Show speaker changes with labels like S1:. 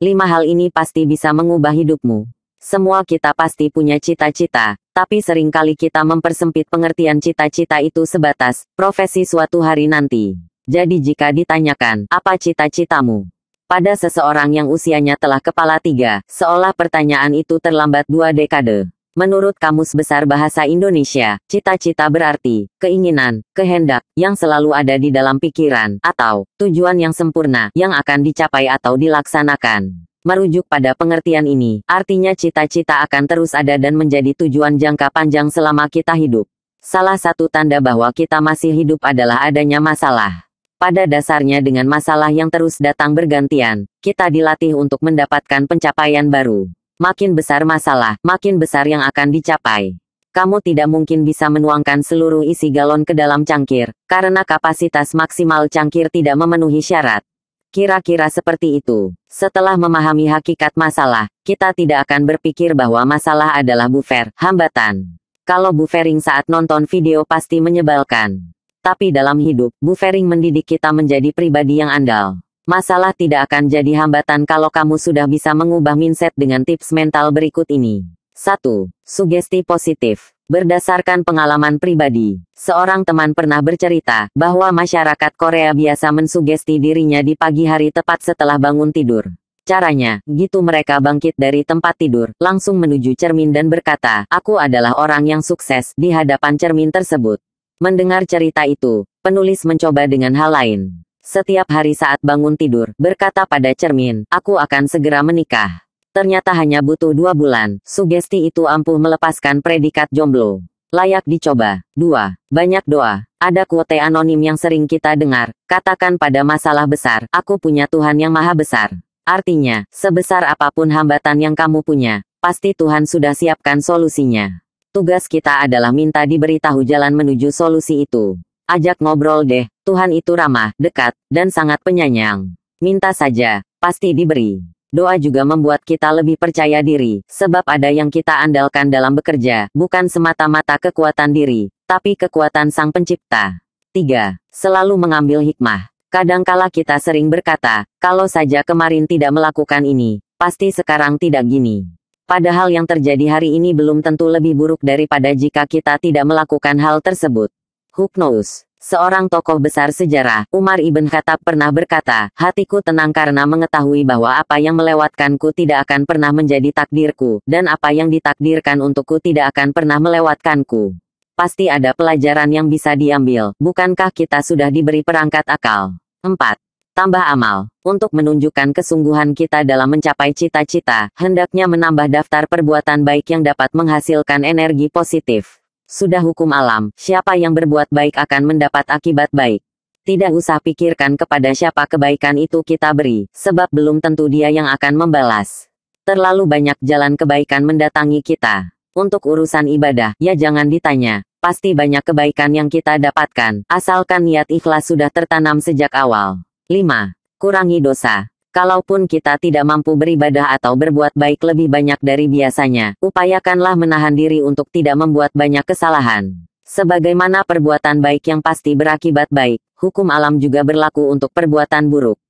S1: Lima hal ini pasti bisa mengubah hidupmu. Semua kita pasti punya cita-cita, tapi seringkali kita mempersempit pengertian cita-cita itu sebatas profesi suatu hari nanti. Jadi jika ditanyakan, apa cita-citamu? Pada seseorang yang usianya telah kepala tiga, seolah pertanyaan itu terlambat dua dekade. Menurut Kamus Besar Bahasa Indonesia, cita-cita berarti keinginan, kehendak yang selalu ada di dalam pikiran atau tujuan yang sempurna yang akan dicapai atau dilaksanakan. Merujuk pada pengertian ini, artinya cita-cita akan terus ada dan menjadi tujuan jangka panjang selama kita hidup. Salah satu tanda bahwa kita masih hidup adalah adanya masalah. Pada dasarnya dengan masalah yang terus datang bergantian, kita dilatih untuk mendapatkan pencapaian baru. Makin besar masalah, makin besar yang akan dicapai. Kamu tidak mungkin bisa menuangkan seluruh isi galon ke dalam cangkir, karena kapasitas maksimal cangkir tidak memenuhi syarat. Kira-kira seperti itu. Setelah memahami hakikat masalah, kita tidak akan berpikir bahwa masalah adalah buffer, hambatan. Kalau buffering saat nonton video pasti menyebalkan. Tapi dalam hidup, buffering mendidik kita menjadi pribadi yang andal masalah tidak akan jadi hambatan kalau kamu sudah bisa mengubah mindset dengan tips mental berikut ini. 1. Sugesti positif. Berdasarkan pengalaman pribadi, seorang teman pernah bercerita bahwa masyarakat Korea biasa mensugesti dirinya di pagi hari tepat setelah bangun tidur. Caranya, gitu mereka bangkit dari tempat tidur, langsung menuju cermin dan berkata, "Aku adalah orang yang sukses" di hadapan cermin tersebut. Mendengar cerita itu, penulis mencoba dengan hal lain. Setiap hari saat bangun tidur, berkata pada cermin, aku akan segera menikah. Ternyata hanya butuh dua bulan, sugesti itu ampuh melepaskan predikat jomblo. Layak dicoba. 2. Banyak doa. Ada kuote anonim yang sering kita dengar, katakan pada masalah besar, aku punya Tuhan yang maha besar. Artinya, sebesar apapun hambatan yang kamu punya, pasti Tuhan sudah siapkan solusinya. Tugas kita adalah minta diberitahu jalan menuju solusi itu. Ajak ngobrol deh, Tuhan itu ramah, dekat, dan sangat penyayang. Minta saja, pasti diberi. Doa juga membuat kita lebih percaya diri, sebab ada yang kita andalkan dalam bekerja, bukan semata-mata kekuatan diri, tapi kekuatan Sang Pencipta. 3. Selalu mengambil hikmah. Kadangkala kita sering berkata, kalau saja kemarin tidak melakukan ini, pasti sekarang tidak gini. Padahal yang terjadi hari ini belum tentu lebih buruk daripada jika kita tidak melakukan hal tersebut. Who knows? seorang tokoh besar sejarah, Umar ibn Khattab pernah berkata, hatiku tenang karena mengetahui bahwa apa yang melewatkanku tidak akan pernah menjadi takdirku, dan apa yang ditakdirkan untukku tidak akan pernah melewatkanku. Pasti ada pelajaran yang bisa diambil, bukankah kita sudah diberi perangkat akal? 4. Tambah amal. Untuk menunjukkan kesungguhan kita dalam mencapai cita-cita, hendaknya menambah daftar perbuatan baik yang dapat menghasilkan energi positif. Sudah hukum alam, siapa yang berbuat baik akan mendapat akibat baik. Tidak usah pikirkan kepada siapa kebaikan itu kita beri, sebab belum tentu dia yang akan membalas. Terlalu banyak jalan kebaikan mendatangi kita. Untuk urusan ibadah, ya jangan ditanya. Pasti banyak kebaikan yang kita dapatkan, asalkan niat ikhlas sudah tertanam sejak awal. 5. Kurangi dosa. Kalaupun kita tidak mampu beribadah atau berbuat baik lebih banyak dari biasanya, upayakanlah menahan diri untuk tidak membuat banyak kesalahan. Sebagaimana perbuatan baik yang pasti berakibat baik, hukum alam juga berlaku untuk perbuatan buruk.